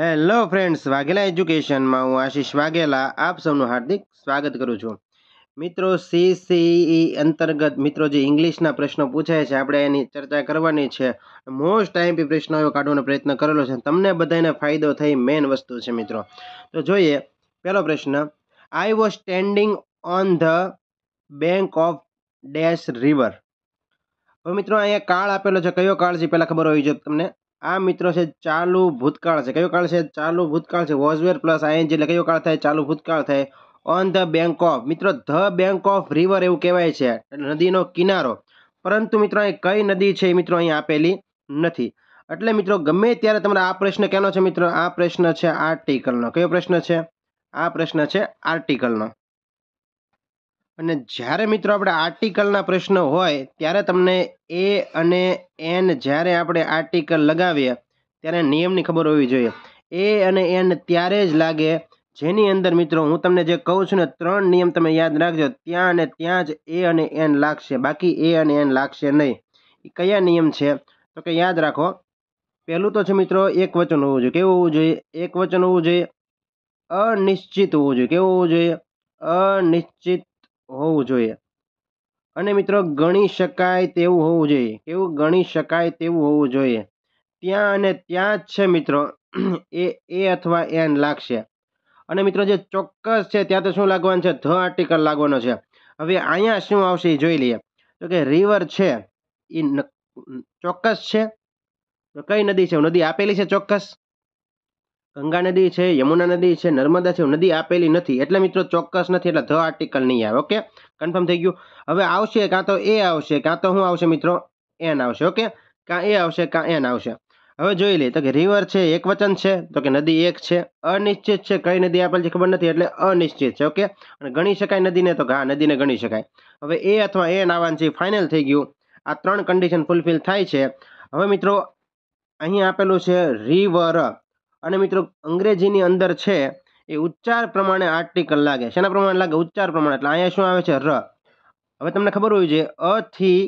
hello friends Vaghela એજ્યુકેશનમાં હું આશીષ વાઘેલા આપ સૌનું હાર્દિક સ્વાગત કરું છું મિત્રો સીસીઈ e અંતર્ગત મિત્રો જે ઇંગ્લિશના પ્રશ્નો પૂછાય છે આપણે એની ચર્ચા કરવાની છે મોસ્ટ ટાઈમ પી પ્રશ્નો એવો કાઢવાનો પ્રયત્ન કરેલો છે તમને બધાને ફાયદો થઈ મેઇન વસ્તુ છે મિત્રો તો જોઈએ પહેલો પ્રશ્ન I was standing on the bank of dash river હવે મિત્રો અહીંયા કાળ આપેલો છે કયો કાળ છે પહેલાં ખબર હોવી જોઈએ તમને આ મિત્રો છે ચાલુ ભૂતકાળ છે કયો કાળ છે ચાલુ ભૂતકાળ છે વોઝવેર પ્લસ આઈએનજી એટલે કયો કાળ થાય ચાલુ ભૂતકાળ થાય ઓન ધ બેંક ઓફ મિત્રો ધ બેંક ઓફ રિવર એવું કહેવાય છે નદીનો કિનારો પરંતુ મિત્રો અહીં કઈ નદી છે એ મિત્રો અહીં આપેલી નથી એટલે મિત્રો ગમે ત્યારે તમારે આ પ્રશ્ન કેનો છે મિત્રો આ પ્રશ્ન છે આર્ટિકલનો કયો પ્રશ્ન છે આ પ્રશ્ન છે આર્ટિકલનો અને જ્યારે મિત્રો આપણે આર્ટિકલના પ્રશ્ન હોય ત્યારે તમને એ અને એન જ્યારે આપણે આર્ટિકલ લગાવીએ ત્યારે નિયમની ખબર હોવી જોઈએ એ અને એન ત્યારે જ લાગે જેની અંદર મિત્રો હું તમને જે કહું છું ને ત્રણ નિયમ તમે યાદ રાખજો ત્યાં અને ત્યાં જ એ અને એન લાગશે બાકી એ અને એન લાગશે નહીં એ કયા નિયમ છે તો કે યાદ રાખો પહેલું તો છે મિત્રો એક વચન હોવું જોઈએ કેવું હોવું જોઈએ એક વચન હોવું જોઈએ અનિશ્ચિત હોવું જોઈએ કેવું હોવું જોઈએ અનિશ્ચિત હોવું જોઈએ અને મિત્રો ગણી શકાય તેવું હોવું જોઈએ કેવું ગણી શકાય તેવું હોવું જોઈએ ત્યાં અને ત્યાં જ છે મિત્રો એ એ અથવા એન લાગશે અને મિત્રો જે ચોક્કસ છે ત્યાં તો શું લાગવાનું છે ધ આર્ટિકલ લાગવાનો છે હવે અહીંયા શું આવશે એ જોઈ લઈએ તો કે રિવર છે એ ચોક્કસ છે કઈ નદી છે નદી આપેલી છે ચોક્કસ ગંગા નદી છે યમુના નદી છે નર્મદા છે નદી આપેલી નથી એટલે મિત્રો ચોક્કસ નથી એટલે ધ આર્ટિકલ નહીં આવે ઓકે કન્ફર્મ થઈ ગયું હવે આવશે કાં તો એ આવશે કાં તો શું આવશે મિત્રો એન આવશે ઓકે કાં એ આવશે કાં એન આવશે હવે જોઈ લઈએ તો કે રિવર છે એક વચન છે તો કે નદી એક છે અનિશ્ચિત છે કઈ નદી આપેલ છે ખબર નથી એટલે અનિશ્ચિત છે ઓકે અને ગણી શકાય નદીને તો હા નદીને ગણી શકાય હવે એ અથવા એન આવવાનું છે ફાઇનલ થઈ ગયું આ ત્રણ કન્ડિશન ફૂલફિલ થાય છે હવે મિત્રો અહીં આપેલું છે રિવર અને મિત્રો અંગ્રેજીની અંદર છે એ ઉચ્ચાર પ્રમાણે આર્ટિકલ લાગે શેના પ્રમાણે લાગે ઉચ્ચાર પ્રમાણે એટલે અહીંયા શું આવે છે ર હવે તમને ખબર હોવી જોઈએ અથી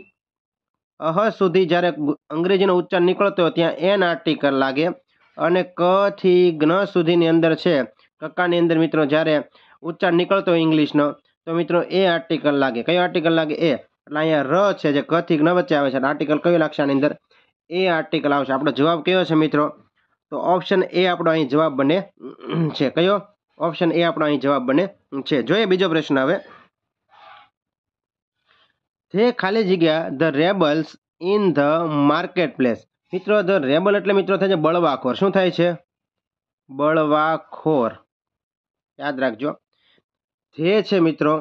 અહ સુધી જ્યારે અંગ્રેજીનો ઉચ્ચાર નીકળતો હોય ત્યાં એન આર્ટિકલ લાગે અને ક થી જ્ઞ સુધીની અંદર છે કક્કાની અંદર મિત્રો જ્યારે ઉચ્ચાર નીકળતો હોય ઇંગ્લિશનો તો મિત્રો એ આર્ટિકલ લાગે કયો આર્ટિકલ લાગે એ એટલે અહીંયા ર છે જે ક થી જ્ઞ વચ્ચે આવે છે આર્ટિકલ કયો લાગશે આની અંદર એ આર્ટિકલ આવશે આપણો જવાબ કયો છે મિત્રો તો ઓપ્શન એ આપણો અહીં જવાબ બને છે કયો ઓપ્શન એ આપણો અહીં જવાબ બને છે જોઈએ બીજો પ્રશ્ન હવે જે ખાલી જગ્યા the rebels in the market place મિત્રો ધ રેબલ એટલે મિત્રો થાય છે બળવાખોર શું થાય છે બળવાખોર યાદ રાખજો જે છે મિત્રો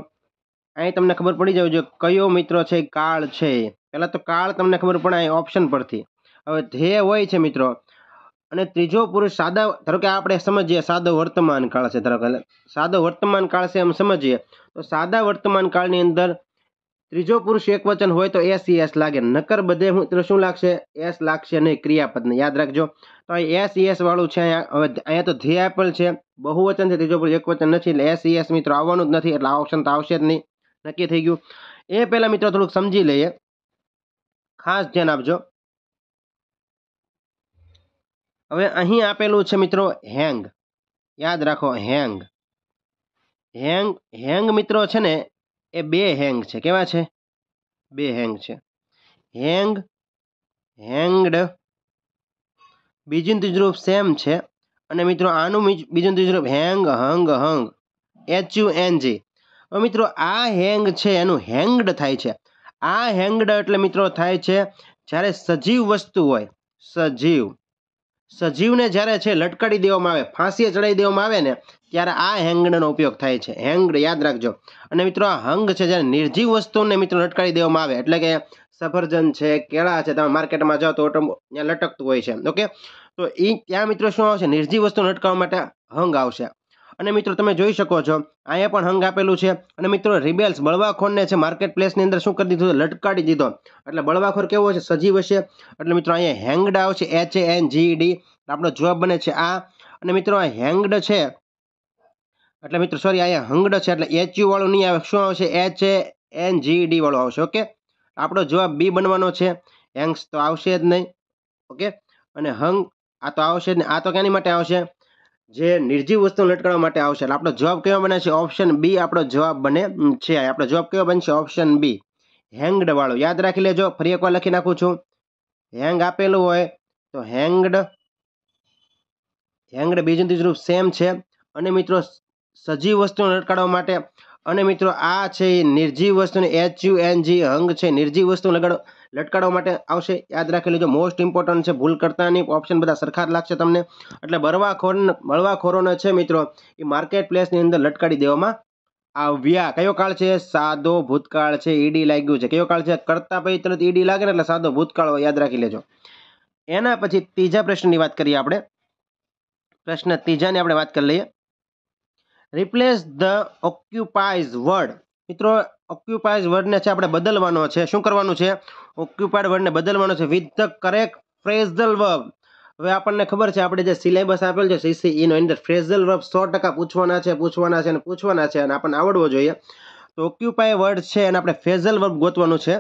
અહીં તમને ખબર પડી જવું જોઈએ કયો મિત્રો છે કાળ છે પહેલાં તો કાળ તમને ખબર પડે અહીં ઓપ્શન પરથી હવે ધ્યેય હોય છે મિત્રો અને ત્રીજો પુરુષ સાદા ધારો કે આપણે સમજીએ સાદો વર્તમાન કાળ છે ધારો કે સાદો વર્તમાન કાળ છે એમ સમજીએ તો સાદા વર્તમાન કાળની અંદર ત્રીજો પુરુષ એકવચન હોય તો એસ એસ લાગે નકર બધે મિત્રો શું લાગશે એસ લાગશે નહીં ક્રિયાપદને યાદ રાખજો તો એસ એસ વાળું છે અહીંયા હવે અહીંયા તો ધ્યેય આપેલ છે બહુવચન છે ત્રીજો પુરુષ વચન નથી એટલે એસ એસ મિત્રો આવવાનું જ નથી એટલે આ ઓપ્શન તો આવશે જ નહીં નક્કી થઈ ગયું એ પહેલાં મિત્રો થોડુંક સમજી લઈએ ખાસ ધ્યાન આપજો હવે અહીં આપેલું છે મિત્રો હેંગ યાદ રાખો હેંગ હેંગ હેંગ મિત્રો છે ને એ બે હેંગ છે કેવા છે બે હેંગ છે હેંગ હેંગડ બીજું ત્રીજરૂપ સેમ છે અને મિત્રો આનું બીજું ત્રીજરૂપ hang hung hung H U N G હવે મિત્રો આ હેંગ છે એનું હેંગડ થાય છે આ હેંગડ એટલે મિત્રો થાય છે જ્યારે સજીવ વસ્તુ હોય સજીવ સજીવને જ્યારે છે લટકાડી દેવામાં આવે ફાંસીએ ચડાવી દેવામાં આવે ને ત્યારે આ હેંગડનો ઉપયોગ થાય છે હેંગડ યાદ રાખજો અને મિત્રો આ હંગ છે જ્યારે નિર્જીવ વસ્તુને મિત્રો લટકાડી દેવામાં આવે એટલે કે સફરજન છે કેળા છે તમે માર્કેટમાં જાઓ તો ઓટો ત્યાં લટકતું હોય છે ઓકે તો એ ત્યાં મિત્રો શું આવશે નિર્જીવ વસ્તુ લટકાવવા માટે હંગ આવશે અને મિત્રો તમે જોઈ શકો છો અહીંયા પણ હંગ આપેલું છે અને મિત્રો રિબેલ્સ બળવાખોરને છે માર્કેટ પ્લેસની અંદર શું કરી દીધું લટકાડી દીધો એટલે બળવાખોર કેવો છે સજીવ હશે એટલે મિત્રો અહીંયા હેંગડ આવશે H A N G D આપણો જવાબ બને છે આ અને મિત્રો આ હેંગડ છે એટલે મિત્રો સોરી અહીંયા હંગડ છે એટલે એચ વાળું નહીં આવે શું આવશે H A N G D વાળો આવશે ઓકે આપણો જવાબ બી બનવાનો છે હેંગ્સ તો આવશે જ નહીં ઓકે અને હંગ આ તો આવશે જ નહીં આ તો કેની માટે આવશે જે નિર્જીવ વસ્તુ લટકાવવા માટે આવશે એટલે આપણો જવાબ કયો બને છે ઓપ્શન બી આપણો જવાબ બને છે આપણો જવાબ કેવો બનશે ઓપ્શન બી હેંગડ વાળો યાદ રાખી લેજો ફરી એક લખી નાખું છું હેંગ આપેલું હોય તો હેંગડ હેંગડ બીજું ત્રીજું રૂપ સેમ છે અને મિત્રો સજીવ વસ્તુને લટકાવવા માટે અને મિત્રો આ છે નિર્જીવ વસ્તુની H U N G hung છે નિર્જીવ વસ્તુ લગાડો લટકાડવા માટે આવશે યાદ રાખી લેજો મોસ્ટ ઇમ્પોર્ટન્ટ છે ભૂલ કરતાની ઓપ્શન બધા સરખા લાગશે તમને એટલે બરવાખોર બળવાખોરોને છે મિત્રો એ માર્કેટ પ્લેસની અંદર લટકાડી દેવામાં આવ્યા કયો કાળ છે સાદો ભૂતકાળ છે ઈડી લાગ્યું છે કયો કાળ છે કરતા પછી તરત ઈડી લાગે ને એટલે સાદો ભૂતકાળ યાદ રાખી લેજો એના પછી ત્રીજા પ્રશ્નની વાત કરીએ આપણે પ્રશ્ન ત્રીજાની આપણે વાત કરી લઈએ રિપ્લેસ ધ ઓક્યુપાઈઝ વર્ડ મિત્રો ઓક્યુપાઈઝ વર્ડને છે આપણે બદલવાનો છે શું કરવાનું છે ઓક્યુપાઈડ વર્ડને બદલવાનો છે with the correct phrasal verb હવે આપણને ખબર છે આપણે જે સિલેબસ આપેલ છે સીસી સીસીઈનો e અંદર ફ્રેઝલ વર્બ સો ટકા પૂછવાના છે પૂછવાના છે અને પૂછવાના છે અને આપણને આવડવો જોઈએ તો ઓક્યુપાય વર્ડ છે અને આપણે ફ્રેઝલ વર્બ ગોતવાનું છે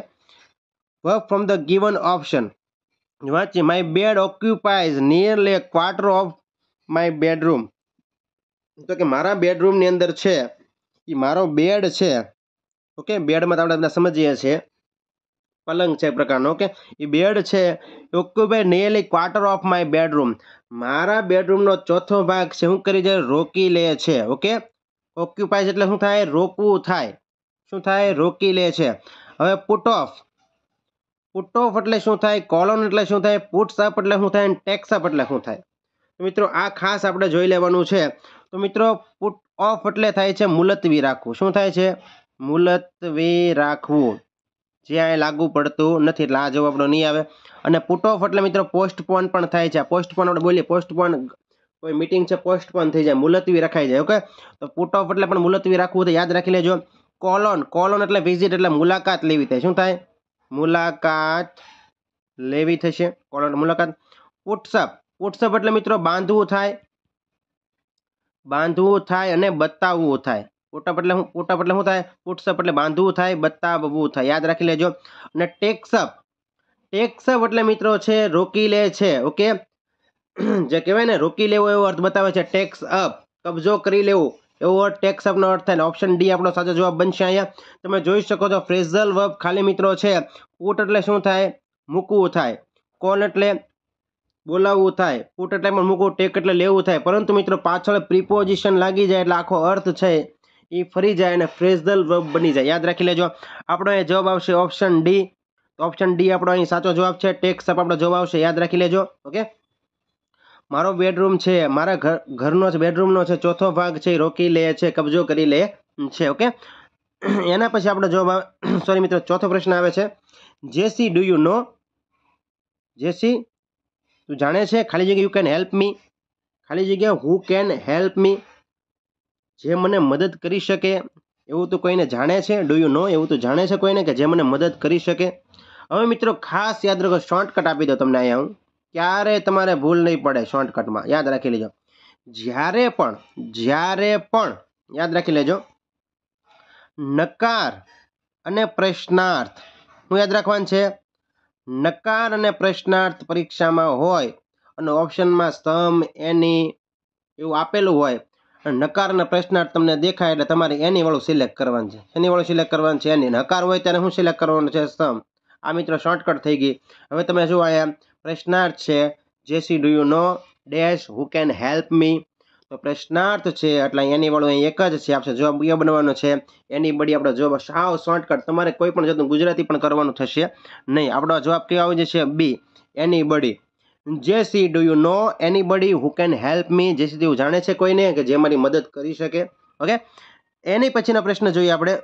work from the given option વાંચી my bed occupies nearly quarter of my bedroom તો કે મારા બેડરૂમની અંદર છે એ મારો બેડ છે ઓકે બેડમાં આપણે બધા સમજીએ છીએ પલંગ છે એક પ્રકારનો ઓકે એ બેડ છે occupy nearly quarter of my bedroom મારા બેડરૂમનો ચોથો ભાગ છે શું કરી છે રોકી લે છે ઓકે ઓક્યુપાઈઝ એટલે શું થાય રોકવું થાય શું થાય રોકી લે છે હવે પુટ ઓફ પુટ ઓફ એટલે શું થાય કોલોન એટલે શું થાય પુટ્સ અપ એટલે શું થાય અને ટેક્સ એટલે શું થાય મિત્રો આ ખાસ આપણે જોઈ લેવાનું છે તો મિત્રો પુટ ઓફ એટલે થાય છે મુલતવી રાખવું શું થાય છે મુલતવી રાખવું જે અહીં લાગુ પડતું નથી એટલે આ જવાબ નહીં આવે અને પુટ ઓફ એટલે મિત્રો પોસ્ટપોન પણ થાય છે પોસ્ટપોન આપણે બોલીએ પોસ્ટપોન કોઈ મિટિંગ છે પોસ્ટપોન થઈ જાય મુલતવી રખાઈ જાય ઓકે તો પુટ ઓફ એટલે પણ મુલતવી રાખવું તો યાદ રાખી લેજો કોલોન કોલોન એટલે વિઝિટ એટલે મુલાકાત લેવી થાય શું થાય મુલાકાત લેવી થશે કોલોન મુલાકાત પુટ્સઅપ પુટ્સઅપ એટલે મિત્રો બાંધવું થાય બાંધવું થાય અને બતાવવું થાય પોટઅપ એટલે હું પોટઅપ એટલે શું થાય પુટ્સઅપ એટલે બાંધવું થાય બતાવવું થાય યાદ રાખી લેજો અને ટેક્સઅપ ટેક્સઅપ એટલે મિત્રો છે રોકી લે છે ઓકે જે કહેવાય ને રોકી લેવો એવો અર્થ બતાવે છે ટેક્સ અપ કબજો કરી લેવો એવો અર્થ ટેક્સ અપનો અર્થ થાય ઓપ્શન ડી આપણો સાચો જવાબ બનશે અહીંયા તમે જોઈ શકો છો ફ્રેઝલ વર્બ ખાલી મિત્રો છે પુટ એટલે શું થાય મૂકવું થાય કોન એટલે બોલાવવું થાય પુટ એટલે પણ મૂકવું ટેક એટલે લેવું થાય પરંતુ મિત્રો પાછળ પ્રિપોઝિશન લાગી જાય એટલે આખો અર્થ છે એ ફરી જાય અને ફ્રેઝલ વર્બ બની જાય યાદ રાખી લેજો આપણો અહીં જવાબ આવશે ઓપ્શન ડી તો ઓપ્શન ડી આપણો અહીં સાચો જવાબ છે ટેક્સ આપણો જવાબ આવશે યાદ રાખી લેજો ઓકે મારો બેડરૂમ છે મારા ઘર ઘરનો છે બેડરૂમનો છે ચોથો ભાગ છે રોકી લે છે કબજો કરી લે છે ઓકે એના પછી આપણો જવાબ સોરી મિત્રો ચોથો પ્રશ્ન આવે છે જેસી ડુ યુ નો જેસી તું જાણે છે ખાલી જગ્યા યુ કેન હેલ્પ મી ખાલી જગ્યા હુ કેન હેલ્પ મી જે મને મદદ કરી શકે એવું તો કોઈને જાણે છે ડુ યુ નો એવું તો જાણે છે કોઈને કે જે મને મદદ કરી શકે હવે મિત્રો ખાસ યાદ રાખો શોર્ટકટ આપી દો તમને અહીંયા હું ક્યારે તમારે ભૂલ નહીં પડે શોર્ટકટમાં યાદ રાખી લેજો જ્યારે પણ જ્યારે પણ યાદ રાખી લેજો નકાર અને પ્રશ્નાર્થ હું યાદ રાખવાનું છે નકાર અને પ્રશ્નાર્થ પરીક્ષામાં હોય અને ઓપ્શનમાં સ્તંભ એની એવું આપેલું હોય અને નકાર અને પ્રશ્નાર્થ તમને દેખાય એટલે તમારે એની વાળું સિલેક્ટ કરવાનું છે એની વાળું સિલેક્ટ કરવાનું છે એની નકાર હોય ત્યારે શું સિલેક્ટ કરવાનું છે સ્તંભ આ મિત્રો શોર્ટકટ થઈ ગઈ હવે તમે જો અહીંયા પ્રશ્નાર્થ છે જેસી do you know dash who can help me તો પ્રશ્નાર્થ છે એટલે એની વાળું અહીં એક જ છે આપણે જવાબ એ બનવાનો છે એની બડી આપણો જવાબ સાવ શોર્ટકટ તમારે કોઈ પણ જાતનું ગુજરાતી પણ કરવાનું થશે નહીં આપણો જવાબ કેવો આવી જશે બી એની બડી જે C do you know anybody who can help મી જે સી તેવું જાણે છે કોઈને કે જે મારી મદદ કરી શકે ઓકે એની પછીનો પ્રશ્ન જોઈએ આપણે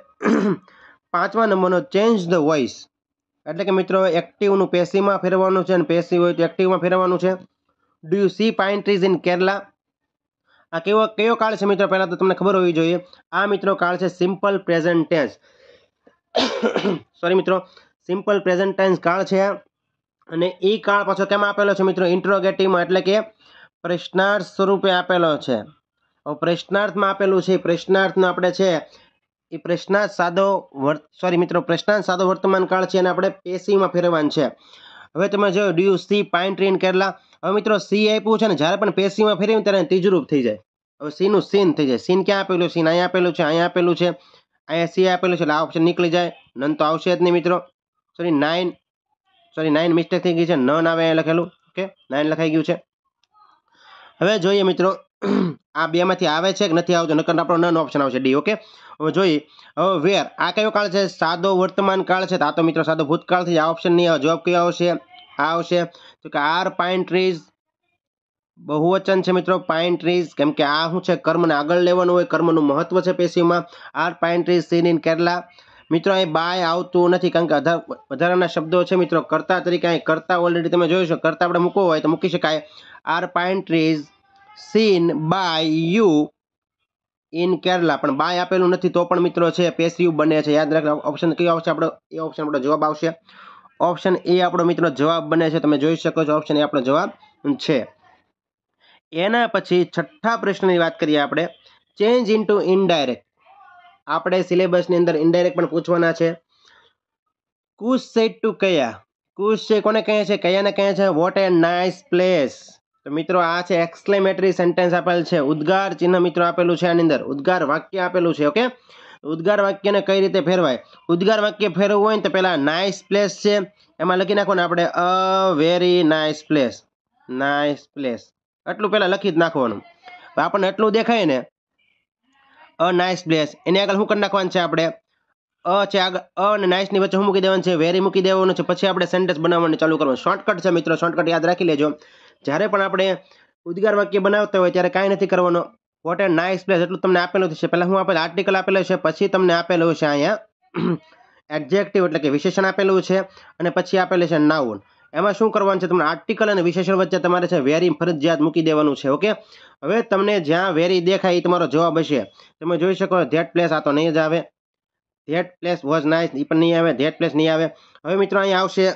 પાંચમા નંબરનો ચેન્જ ધ વોઇસ એટલે કે મિત્રો એક્ટિવનું પેસીમાં ફેરવાનું છે અને પેસી હોય તો એક્ટિવમાં ફેરવાનું છે do you see pine trees in Kerala આ કેવો કયો કાળ છે મિત્રો પહેલાં તો તમને ખબર હોવી જોઈએ આ મિત્રો કાળ છે સિમ્પલ પ્રેઝન્ટ ટેન્સ સોરી મિત્રો સિમ્પલ પ્રેઝન્ટ ટેન્સ કાળ છે અને એ કાળ પાછો કેમ આપેલો છે મિત્રો ઇન્ટ્રોગેટિવમાં એટલે કે પ્રશ્નાર્થ સ્વરૂપે આપેલો છે પ્રશ્નાર્થમાં આપેલું છે પ્રશ્નાર્થનો આપણે છે એ પ્રશ્નાર્થ સાદો વર્ત સોરી મિત્રો પ્રશ્નાર્થ સાદો વર્તમાન કાળ છે અને આપણે પેસીમાં ફેરવવાનું છે હવે તમે જોયું do see pine trees Kerala હવે મિત્રો સી આપ્યું છે ને જ્યારે પણ પેશીમાં ફેરવીને ત્યારે ત્રીજરૂપ થઈ જાય હવે સીનું સીન થઈ જાય સીન ક્યાં આપેલું સીન અહીંયા આપેલું છે અહીંયા આપેલું છે અહીંયા સી આપેલું છે એટલે આ ઓપ્શન નીકળી જાય નન તો આવશે જ નહીં મિત્રો sorry nine sorry nine mistake થઈ ગઈ છે નન આવે અહીંયા લખેલું ઓકે નાઇન લખાઈ ગયું છે હવે જોઈએ મિત્રો આ બેમાંથી આવે છે કે નથી આવતું નકર આપણો નન ઓપ્શન આવશે ડી ઓકે હવે જોઈએ હવે વેર આ કયો કાળ છે સાદો વર્તમાન કાળ છે તો મિત્રો સાદો ભૂતકાળથી આ ઓપ્શન નહીં આવે જવાબ કયો આવશે આવશે તો કે આર પાઇન ટ્રીઝ બહુવચન છે મિત્રો પાઇન ટ્રીઝ કેમ કે આ શું છે કર્મને આગળ લેવાનું હોય કર્મનું મહત્વ છે પેશીમાં are pine trees seen in Kerala મિત્રો અહીં બાય આવતું નથી કારણ કે વધારાના શબ્દો છે મિત્રો કરતા તરીકે અહીં કરતા ઓલરેડી તમે જોયું છો કરતા આપણે મૂકવો હોય તો મૂકી શકાય are pine trees seen by you in Kerala પણ બાય આપેલું નથી તો પણ મિત્રો છે પેસીવ બને છે યાદ રાખજો ઓપ્શન કયો આવશે આપણો એ ઓપ્શન આપણો જવાબ આવશે ઓપ્શન એ આપણો મિત્રો જવાબ બને છે તમે જોઈ શકો છો ઓપ્શન એ આપણો જવાબ છે એના પછી છઠ્ઠા પ્રશ્નની વાત કરીએ આપણે ચેન્જ ઇન ઇન્ટુ ઇનડાયરેક્ટ આપણે સિલેબસની અંદર ઇનડાયરેક્ટ પણ પૂછવાના છે કુશ સેટ ટુ કયા કુશ છે કોને કહે છે કયાને કહે છે વોટ એ નાઇસ પ્લેસ તો મિત્રો આ છે એક્સક્લેમેટરી સેન્ટેન્સ આપેલ છે ઉદ્ગાર ચિહ્ન મિત્રો આપેલું છે આની અંદર ઉદ્ગાર વાક્ય આપેલું છે ઓકે ઉદ્ગાર વાક્યને કઈ રીતે ફેરવાય ઉદ્ગાર વાક્ય ફેરવવું હોય ને તો પહેલાં નાઇસ પ્લેસ છે એમાં લખી નાખો ને આપણે a very nice place nice place આટલું પહેલાં લખી જ નાખવાનું આપણને એટલું દેખાય ને અ નાઇસ પ્લેસ એની આગળ શું કરી નાખવાનું છે આપણે અ છે આગળ અ અને નાઇસની વચ્ચે શું મૂકી દેવાનું છે વેરી મૂકી દેવાનું છે પછી આપણે સેન્ટેન્સ બનાવવાનું ચાલુ કરવાનું શોર્ટકટ છે મિત્રો શોર્ટકટ યાદ રાખી લેજો જ્યારે પણ આપણે ઉદ્ગાર વાક્ય બનાવતા હોય ત્યારે કાંઈ નથી કરવાનો વોટ એ નાઇસ પ્લેસ એટલું તમને આપેલું છે પહેલાં હું આપેલ આર્ટિકલ આપેલો છે પછી તમને આપેલું છે અહીંયા એડજેક્ટિવ એટલે કે વિશેષણ આપેલું છે અને પછી આપેલું છે નાઉન એમાં શું કરવાનું છે તમને આર્ટિકલ અને વિશેષણ વચ્ચે તમારે છે વેરી ફરજિયાત મૂકી દેવાનું છે ઓકે હવે તમને જ્યાં વેરી દેખાય એ તમારો જવાબ હશે તમે જોઈ શકો ધેટ પ્લેસ આ તો નહીં જ આવે ધેટ પ્લેસ વોઝ નાઇસ એ પણ નહીં આવે ધેટ પ્લેસ નહીં આવે હવે મિત્રો અહીંયા આવશે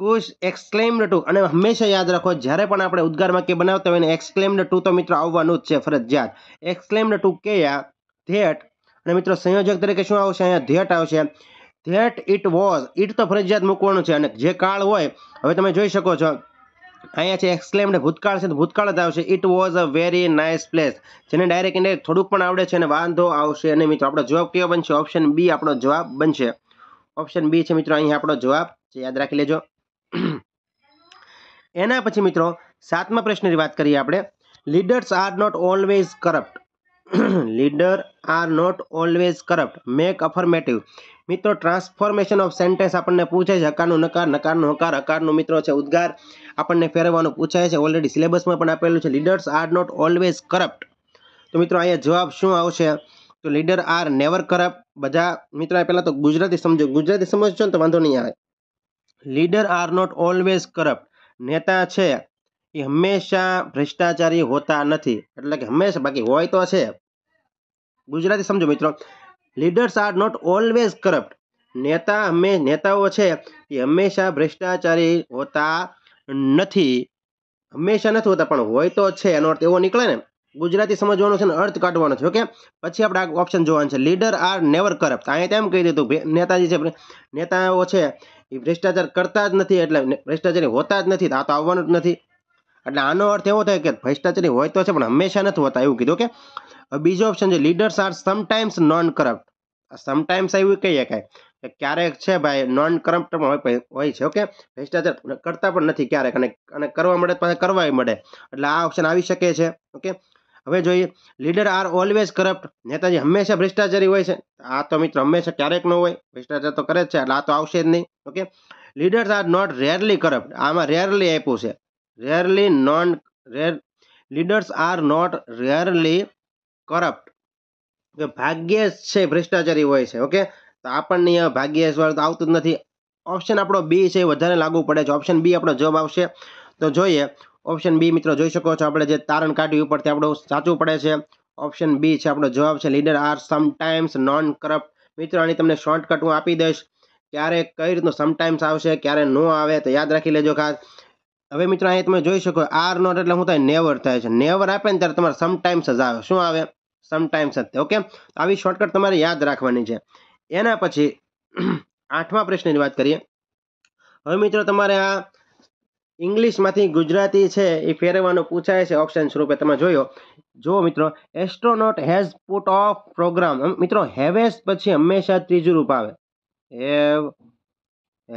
કુશ એક્સક્લેમ્ડ ટુ અને હંમેશા યાદ રાખો જ્યારે પણ આપણે ઉદ્ગારમાં કે બનાવતા હોય ને એક્સક્લેમ્ડ ટુ તો મિત્રો આવવાનું જ છે ફરજિયાત એક્સક્લેમ્ડ ટુ કે યા ધેટ અને મિત્રો સંયોજક તરીકે શું આવશે અહીંયા ધેટ આવશે ધેટ ઇટ વોઝ ઇટ તો ફરજિયાત મૂકવાનું છે અને જે કાળ હોય હવે તમે જોઈ શકો છો અહીંયા છે એક્સક્લેમ્ડ ભૂતકાળ છે ભૂતકાળ જ આવશે it was a very nice place જેને ડાયરેક્ટ ઇન્ડાયરેક્ટ થોડુંક પણ આવડે છે અને વાંધો આવશે અને મિત્રો આપણો જવાબ કયો બનશે ઓપ્શન બી આપણો જવાબ બનશે ઓપ્શન બી છે મિત્રો અહીંયા આપણો જવાબ છે યાદ રાખી લેજો એના પછી મિત્રો સાતમા પ્રશ્નની વાત કરીએ આપણે leaders are not always corrupt leader are not always corrupt make affirmative મિત્રો ટ્રાન્સફોર્મેશન ઓફ સેન્ટેન્સ આપણને પૂછે છે હકારનું નકાર નકારનું હકાર હકારનું મિત્રો છે ઉદ્ગાર આપણને ફેરવવાનું પૂછાય છે ઓલરેડી સિલેબસમાં પણ આપેલું છે leaders are not always corrupt તો મિત્રો અહીંયા જવાબ શું આવશે તો લીડર આર નેવર કરપ્ટ બધા મિત્રો પહેલાં તો ગુજરાતી સમજો ગુજરાતી સમજશો ને તો વાંધો નહીં આવે leader are not always corrupt નેતા છે એ હંમેશા ભ્રષ્ટાચારી હોતા નથી એટલે કે હંમેશા બાકી હોય તો છે ગુજરાતી સમજો મિત્રો leaders are not always corrupt નેતા હંમે નેતાઓ છે એ હંમેશા ભ્રષ્ટાચારી હોતા નથી હંમેશા નથી હોતા પણ હોય તો છે એનો અર્થ એવો નીકળે ને ગુજરાતી સમજવાનો છે ને અર્થ કાઢવાનો છે ઓકે પછી આપણે આ ઓપ્શન જોવાનું છે લીડર આર નેવર કરપ્ટ અહીંયા તેમ કહી દીધું નેતાજી છે નેતાઓ છે એ ભ્રષ્ટાચાર કરતા જ નથી એટલે ભ્રષ્ટાચારી હોતા જ નથી આ તો આવવાનું જ નથી એટલે આનો અર્થ એવો થાય કે ભ્રષ્ટાચારી હોય તો છે પણ હંમેશા નથી હોતા એવું કીધું કે બીજો ઓપ્શન છે leaders are sometimes non corrupt sometimes એવું કહીએ શકાય કે ક્યારેક છે ભાઈ નોન કરપ્ટ પણ હોય છે ઓકે ભ્રષ્ટાચાર કરતા પણ નથી ક્યારેક અને કરવા મળે પાસે કરવાય મળે એટલે આ ઓપ્શન આવી શકે છે ઓકે હવે જોઈએ લીડર આર ઓલવેઝ કરપ્ટ નેતાજી હંમેશા ભ્રષ્ટાચારી હોય છે આ તો મિત્રો હંમેશા ક્યારેક ન હોય ભ્રષ્ટાચાર તો કરે જ છે એટલે આ તો આવશે જ નહીં okay leaders are not rarely corrupt આમાં રેરલી આપ્યું છે rarely non rare leaders are not rarely corrupt કે જ છે ભ્રષ્ટાચારી હોય છે ઓકે તો આપણને અહીંયા ભાગ્યેશ્વર તો આવતું જ નથી ઓપ્શન આપણો બી છે વધારે લાગુ પડે છે ઓપ્શન બી આપણો જવાબ આવશે તો જોઈએ ઓપ્શન બી મિત્રો જોઈ શકો છો આપણે જે તારણ કાઢ્યું ઉપરથી આપણું સાચું પડે છે ઓપ્શન બી છે આપણો જવાબ છે leader are sometimes non corrupt મિત્રો આની તમને શોર્ટકટ હું આપી દઈશ ક્યારે કઈ રીતનું સમટાઈમ્સ આવશે ક્યારે નો આવે તો યાદ રાખી લેજો ખાસ હવે મિત્રો અહીંયા તમે જોઈ શકો આર નોટ એટલે શું થાય નેવર થાય છે નેવર આપે ને ત્યારે તમારે સમટાઇમ્સ જ આવે શું આવે સમટાઇમ્સ જ ઓકે આવી શોર્ટકટ તમારે યાદ રાખવાની છે એના પછી આઠમા પ્રશ્નની વાત કરીએ હવે મિત્રો તમારે આ ઇંગ્લિશમાંથી ગુજરાતી છે એ ફેરવવાનું પૂછાય છે ઓપ્શન સ્વરૂપે તમે જોયો જો મિત્રો astronaut has put off program મિત્રો હેવેસ પછી હંમેશા ત્રીજું રૂપ આવે હેવ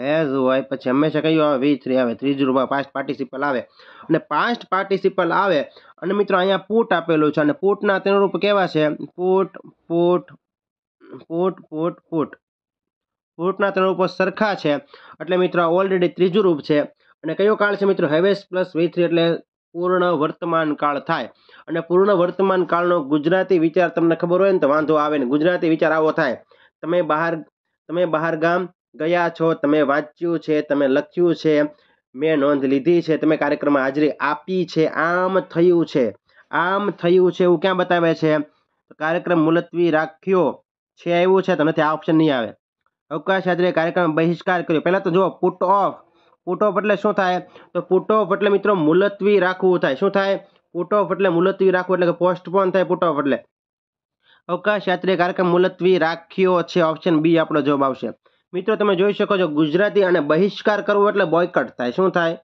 હેઝ હોય પછી હંમેશા કયું આવે વી થ્રી આવે ત્રીજું રૂપ આવે પાસ્ટ પાર્ટિસિપલ આવે અને પાસ્ટ પાર્ટિસિપલ આવે અને મિત્રો અહીંયા પુટ આપેલું છે અને પુટના તેનું રૂપ કેવા છે put put put put put પુટના ત્રણ રૂપ સરખા છે એટલે મિત્રો ઓલરેડી ત્રીજું રૂપ છે અને કયો કાળ છે મિત્રો હેવેસ પ્લસ વી થ્રી એટલે પૂર્ણ વર્તમાન કાળ થાય અને પૂર્ણ વર્તમાન કાળનો ગુજરાતી વિચાર તમને ખબર હોય ને તો વાંધો આવે ને ગુજરાતી વિચાર આવો થાય તમે બહાર તમે બહાર ગામ ગયા છો તમે વાંચ્યું છે તમે લખ્યું છે મેં નોંધ લીધી છે તમે કાર્યક્રમમાં હાજરી આપી છે આમ થયું છે આમ થયું છે એવું ક્યાં બતાવે છે કાર્યક્રમ મુલતવી રાખ્યો છે એવું છે તો નથી આ ઓપ્શન નહીં આવે અવકાશ યાત્રીએ કાર્યક્રમ બહિષ્કાર કર્યો પહેલાં તો જો પુટ ઓફ પુટ ઓફ એટલે શું થાય તો પુટ ઓફ એટલે મિત્રો મુલતવી રાખવું થાય શું થાય પુટ ઓફ એટલે મુલતવી રાખવું એટલે કે પોસ્ટપોન થાય પુટ ઓફ એટલે અવકાશ યાત્રી કાર્યક્રમ મુલતવી રાખ્યો છે ઓપ્શન બી આપણો જવાબ આવશે મિત્રો તમે જોઈ શકો છો ગુજરાતી અને બહિષ્કાર કરવો એટલે બોયકટ થાય શું થાય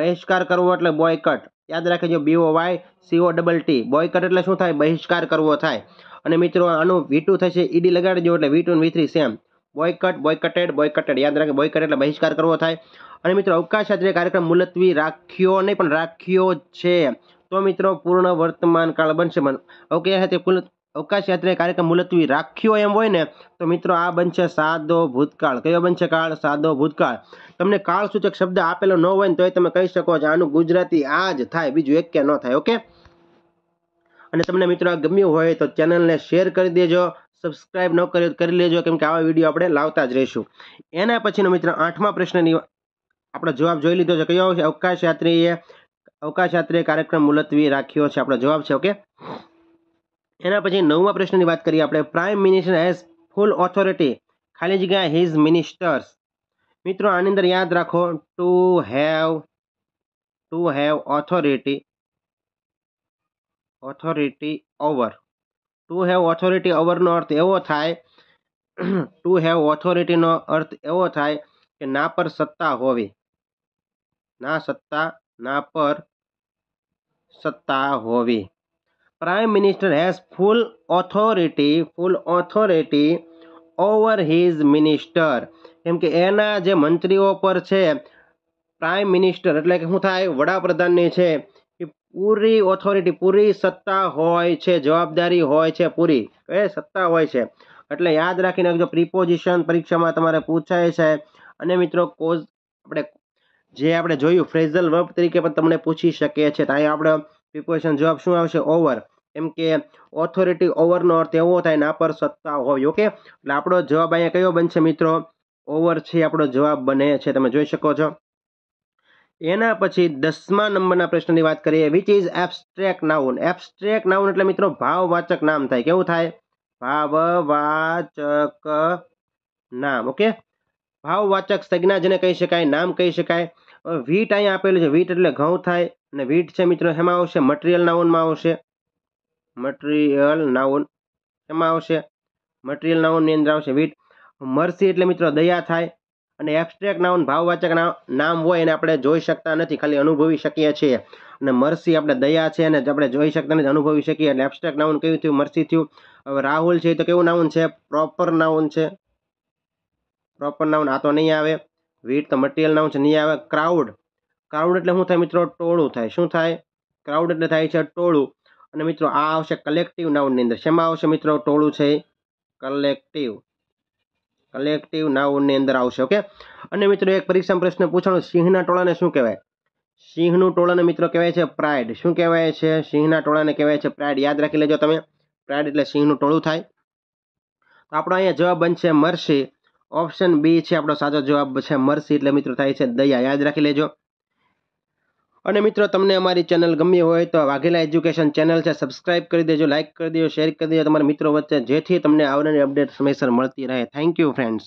બહિષ્કાર કરવો એટલે બોયકટ યાદ રાખજો B O Y C O double T boycott એટલે શું થાય બહિષ્કાર કરવો થાય અને મિત્રો આનું વીટું થશે ઈડી e લગાડજો એટલે V two V three same boycott boycotted boycotted યાદ રાખે બોયકટ એટલે બહિષ્કાર કરવો થાય અને મિત્રો અવકાશયાત્રી કાર્યક્રમ મુલતવી રાખ્યો નહીં પણ રાખ્યો છે તો મિત્રો પૂર્ણ વર્તમાન કાળ બનશે ઓકે તે અવકાશયાત્રી કાર્યક્રમ મુલતવી રાખ્યો એમ હોય ને તો મિત્રો આ બનશે સાદો ભૂતકાળ કયો બનશે કાળ સાદો ભૂતકાળ તમને કાળ સૂચક શબ્દ આપેલો ન હોય ને તોય તમે કહી શકો છો આનું ગુજરાતી આ જ થાય બીજું એક કે ન થાય ઓકે અને તમને મિત્રો આ ગમ્યું હોય તો ચેનલને શેર કરી દેજો સબસ્ક્રાઈબ ન કરી કરી લેજો કેમ કે આવા વિડીયો આપણે લાવતા જ રહીશું એના પછીનો મિત્ર આઠમા પ્રશ્નની આપણો જવાબ જોઈ લીધો છે કયો છે અવકાશયાત્રીએ અવકાશયાત્રીએ કાર્યક્રમ મુલતવી રાખ્યો છે આપણો જવાબ છે ઓકે એના પછી નવમા પ્રશ્નની વાત કરીએ આપણે prime minister has full authority ખાલી જગ્યા હિઝ મિનિસ્ટર્સ મિત્રો આની અંદર યાદ રાખો to have to have authority authority over to have authority અવરનો અર્થ એવો થાય ટુ હેવ ઓથોરિટીનો અર્થ એવો થાય કે ના પર સત્તા હોવી ના સત્તા ના પર સત્તા હોવી prime minister has full authority full authority over his minister કેમ કે એના જે મંત્રીઓ પર છે પ્રાઇમ મિનિસ્ટર એટલે કે શું થાય વડાપ્રધાનની છે પૂરી ઓથોરિટી પૂરી સત્તા હોય છે જવાબદારી હોય છે પૂરી એ સત્તા હોય છે એટલે યાદ રાખીને જો પ્રિપોઝિશન પરીક્ષામાં તમારે પૂછાય છે અને મિત્રો કોઝ આપણે જે આપણે જોયું ફ્રેઝલ વર્બ તરીકે પણ તમને પૂછી શકે છે તો અહીંયા આપણે પ્રિપોઝિશન જવાબ શું આવશે ઓવર એમ કે ઓથોરિટી ઓવરનો અર્થ એવો થાય ના પર સત્તા હોય ઓકે એટલે આપણો જવાબ અહીંયા કયો બનશે મિત્રો ઓવર છે આપણો જવાબ બને છે તમે જોઈ શકો છો એના પછી દસમા નંબરના પ્રશ્નની વાત કરીએ which is abstract noun abstract noun એટલે મિત્રો ભાવવાચક નામ થાય કેવું થાય ભાવવાચક નામ ઓકે ભાવવાચક સંજ્ઞા જેને કહી શકાય નામ કહી શકાય વીટ અહીંયા આપેલું છે વીટ એટલે ઘઉં થાય અને વીટ છે મિત્રો એમાં આવશે મટીરિયલ નાઉનમાં આવશે મટીરિયલ નાઉન એમાં આવશે મટીરિયલ નાઉનની અંદર આવશે વીટ મરસી એટલે મિત્રો દયા થાય અને એબસ્ટ્રેક્ટ નાઉન ભાવવાચક નામ હોય એને આપણે જોઈ શકતા નથી ખાલી અનુભવી શકીએ છીએ અને મરસી આપણે દયા છે અને આપણે જોઈ શકતા નથી અનુભવી શકીએ એટલે એબસ્ટ્રેક નાઉન કયું થયું મરસી થયું હવે રાહુલ છે તો કેવું નાઉન છે પ્રોપર નાઉન છે પ્રોપર નાઉન આ તો નહીં આવે વીટ તો મટીરિયલ નાઉન છે નહીં આવે ક્રાઉડ ક્રાઉડ એટલે શું થાય મિત્રો ટોળું થાય શું થાય ક્રાઉડ એટલે થાય છે ટોળું અને મિત્રો આ આવશે કલેક્ટિવ નાઉનની અંદર શેમાં આવશે મિત્રો ટોળું છે કલેક્ટિવ કલેક્ટિવ નાઉનની અંદર આવશે ઓકે અને મિત્રો એક પરીક્ષા પ્રશ્ન પૂછાણો સિંહના ટોળાને શું કહેવાય સિંહનું ટોળાને મિત્રો કહેવાય છે પ્રાઇડ શું કહેવાય છે સિંહના ટોળાને કહેવાય છે પ્રાઇડ યાદ રાખી લેજો તમે પ્રાઇડ એટલે સિંહનું ટોળું થાય તો આપણો અહીંયા જવાબ બનશે મરસી ઓપ્શન બી છે આપણો સાચો જવાબ છે મરસી એટલે મિત્રો થાય છે દયા યાદ રાખી લેજો અને મિત્રો તમને અમારી ચેનલ ગમી હોય તો વાઘેલા એજ્યુકેશન ચેનલ છે સબસ્ક્રાઇબ કરી દેજો લાઇક કરી દેજો શેર કરી દેજો તમારા મિત્રો વચ્ચે જેથી તમને આવનારી અપડેટ સમયસર મળતી રહે થેન્ક યુ ફ્રેન્ડ્સ